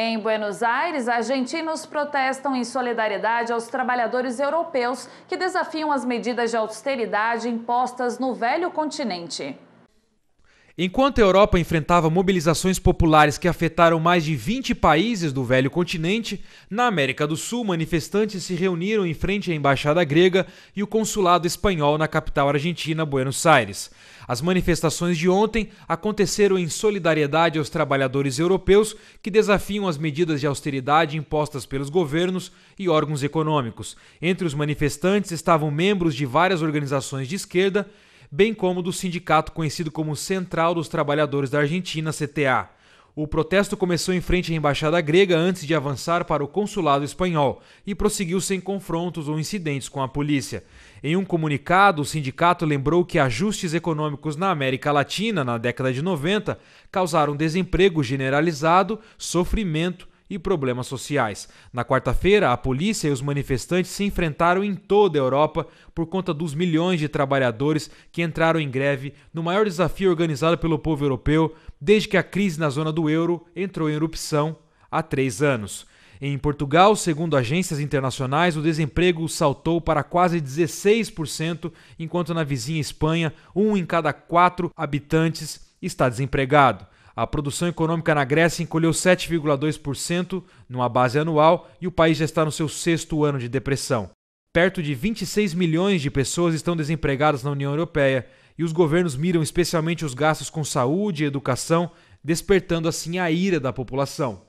Em Buenos Aires, argentinos protestam em solidariedade aos trabalhadores europeus que desafiam as medidas de austeridade impostas no velho continente. Enquanto a Europa enfrentava mobilizações populares que afetaram mais de 20 países do velho continente, na América do Sul, manifestantes se reuniram em frente à embaixada grega e o consulado espanhol na capital argentina, Buenos Aires. As manifestações de ontem aconteceram em solidariedade aos trabalhadores europeus que desafiam as medidas de austeridade impostas pelos governos e órgãos econômicos. Entre os manifestantes estavam membros de várias organizações de esquerda bem como do sindicato conhecido como Central dos Trabalhadores da Argentina, CTA. O protesto começou em frente à embaixada grega antes de avançar para o consulado espanhol e prosseguiu sem confrontos ou incidentes com a polícia. Em um comunicado, o sindicato lembrou que ajustes econômicos na América Latina na década de 90 causaram desemprego generalizado, sofrimento, e problemas sociais. Na quarta-feira, a polícia e os manifestantes se enfrentaram em toda a Europa por conta dos milhões de trabalhadores que entraram em greve no maior desafio organizado pelo povo europeu desde que a crise na zona do euro entrou em erupção há três anos. Em Portugal, segundo agências internacionais, o desemprego saltou para quase 16%, enquanto na vizinha Espanha, um em cada quatro habitantes está desempregado. A produção econômica na Grécia encolheu 7,2% numa base anual e o país já está no seu sexto ano de depressão. Perto de 26 milhões de pessoas estão desempregadas na União Europeia e os governos miram especialmente os gastos com saúde e educação, despertando assim a ira da população.